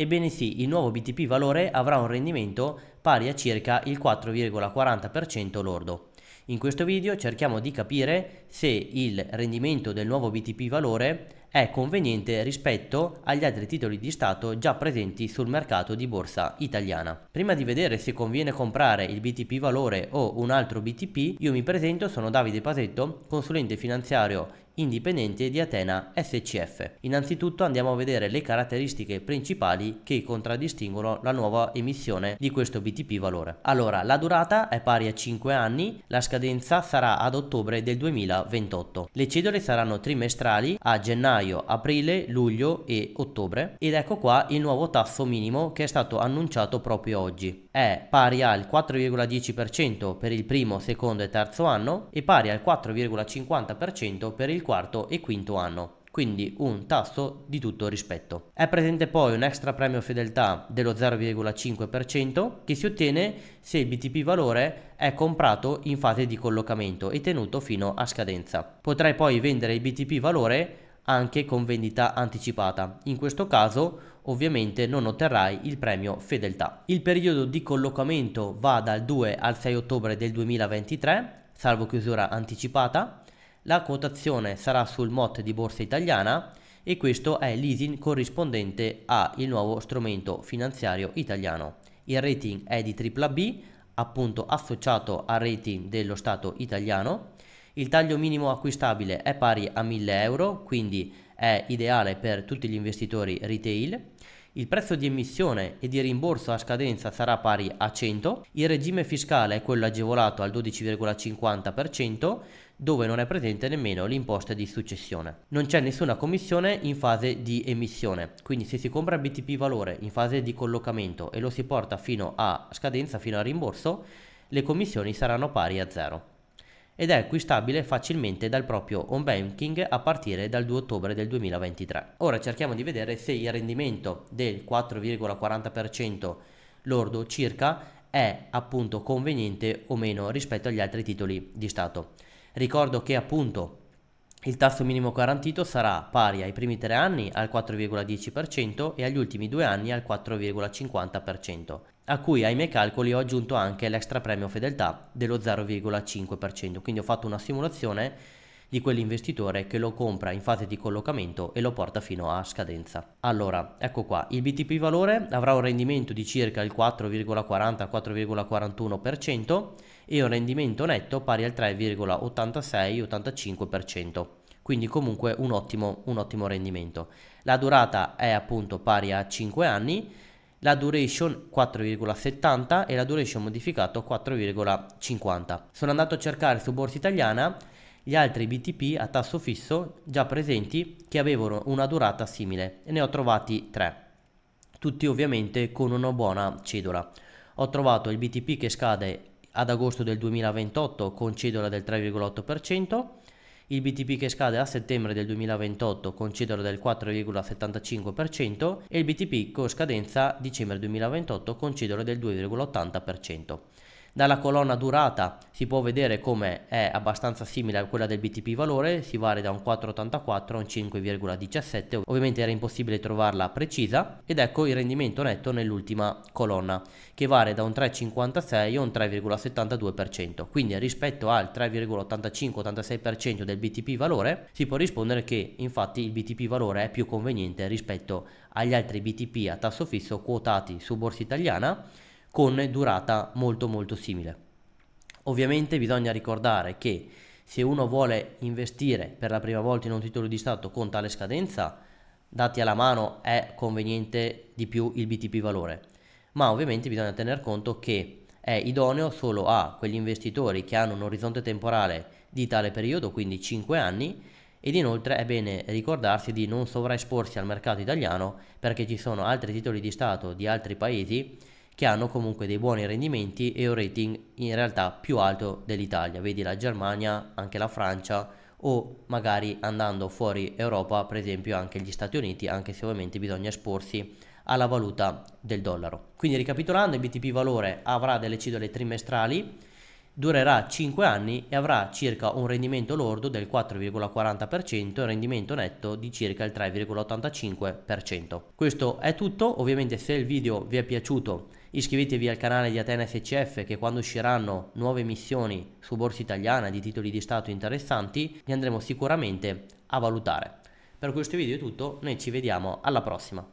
Ebbene sì, il nuovo BTP valore avrà un rendimento pari a circa il 4,40% lordo. In questo video cerchiamo di capire se il rendimento del nuovo BTP valore è conveniente rispetto agli altri titoli di Stato già presenti sul mercato di borsa italiana. Prima di vedere se conviene comprare il BTP Valore o un altro BTP, io mi presento, sono Davide Pasetto, consulente finanziario indipendente di Atena SCF. Innanzitutto andiamo a vedere le caratteristiche principali che contraddistinguono la nuova emissione di questo BTP valore. Allora, la durata è pari a 5 anni, la scadenza sarà ad ottobre del 2028. Le cedole saranno trimestrali a gennaio gennaio, aprile, luglio e ottobre ed ecco qua il nuovo tasso minimo che è stato annunciato proprio oggi. È pari al 4,10% per il primo, secondo e terzo anno e pari al 4,50% per il quarto e quinto anno quindi un tasso di tutto rispetto. È presente poi un extra premio fedeltà dello 0,5% che si ottiene se il BTP valore è comprato in fase di collocamento e tenuto fino a scadenza. Potrai poi vendere il BTP valore anche con vendita anticipata. In questo caso ovviamente non otterrai il premio fedeltà. Il periodo di collocamento va dal 2 al 6 ottobre del 2023, salvo chiusura anticipata. La quotazione sarà sul MOT di Borsa Italiana e questo è l'easing corrispondente al nuovo strumento finanziario italiano. Il rating è di AAA, appunto associato al rating dello Stato italiano il taglio minimo acquistabile è pari a 1000 euro, quindi è ideale per tutti gli investitori retail. Il prezzo di emissione e di rimborso a scadenza sarà pari a 100. Il regime fiscale è quello agevolato al 12,50%, dove non è presente nemmeno l'imposta di successione. Non c'è nessuna commissione in fase di emissione, quindi se si compra BTP valore in fase di collocamento e lo si porta fino a scadenza, fino al rimborso, le commissioni saranno pari a 0 ed è acquistabile facilmente dal proprio home banking a partire dal 2 ottobre del 2023. Ora cerchiamo di vedere se il rendimento del 4,40% lordo circa è appunto conveniente o meno rispetto agli altri titoli di Stato. Ricordo che appunto il tasso minimo garantito sarà pari ai primi tre anni al 4,10% e agli ultimi due anni al 4,50% a cui ai miei calcoli ho aggiunto anche l'extra premio fedeltà dello 0,5%, quindi ho fatto una simulazione di quell'investitore che lo compra in fase di collocamento e lo porta fino a scadenza. Allora, ecco qua, il BTP valore avrà un rendimento di circa il 4,40-4,41% e un rendimento netto pari al 3,86-85%. Quindi comunque un ottimo, un ottimo rendimento. La durata è appunto pari a 5 anni la duration 4,70 e la duration modificato 4,50. Sono andato a cercare su Borsa Italiana gli altri BTP a tasso fisso già presenti che avevano una durata simile e ne ho trovati tre, tutti ovviamente con una buona cedola. Ho trovato il BTP che scade ad agosto del 2028 con cedola del 3,8%, il BTP che scade a settembre del 2028 con cedere del 4,75% e il BTP con scadenza dicembre 2028 con cedere del 2,80%. Dalla colonna durata si può vedere come è abbastanza simile a quella del BTP valore, si varia da un 4,84 a un 5,17, ovviamente era impossibile trovarla precisa, ed ecco il rendimento netto nell'ultima colonna, che varia da un 3,56 a un 3,72%, quindi rispetto al 3,85-86% del BTP valore si può rispondere che infatti il BTP valore è più conveniente rispetto agli altri BTP a tasso fisso quotati su borsa italiana con durata molto molto simile. Ovviamente bisogna ricordare che se uno vuole investire per la prima volta in un titolo di Stato con tale scadenza, dati alla mano è conveniente di più il BTP valore, ma ovviamente bisogna tener conto che è idoneo solo a quegli investitori che hanno un orizzonte temporale di tale periodo, quindi 5 anni, ed inoltre è bene ricordarsi di non sovraesporsi al mercato italiano perché ci sono altri titoli di Stato di altri paesi che hanno comunque dei buoni rendimenti e un rating in realtà più alto dell'Italia, vedi la Germania, anche la Francia o magari andando fuori Europa, per esempio anche gli Stati Uniti, anche se ovviamente bisogna esporsi alla valuta del dollaro. Quindi ricapitolando, il BTP valore avrà delle cedole trimestrali durerà 5 anni e avrà circa un rendimento lordo del 4,40% e un rendimento netto di circa il 3,85%. Questo è tutto, ovviamente se il video vi è piaciuto iscrivetevi al canale di Atene SCF che quando usciranno nuove missioni su borsa italiana di titoli di Stato interessanti li andremo sicuramente a valutare. Per questo video è tutto, noi ci vediamo alla prossima.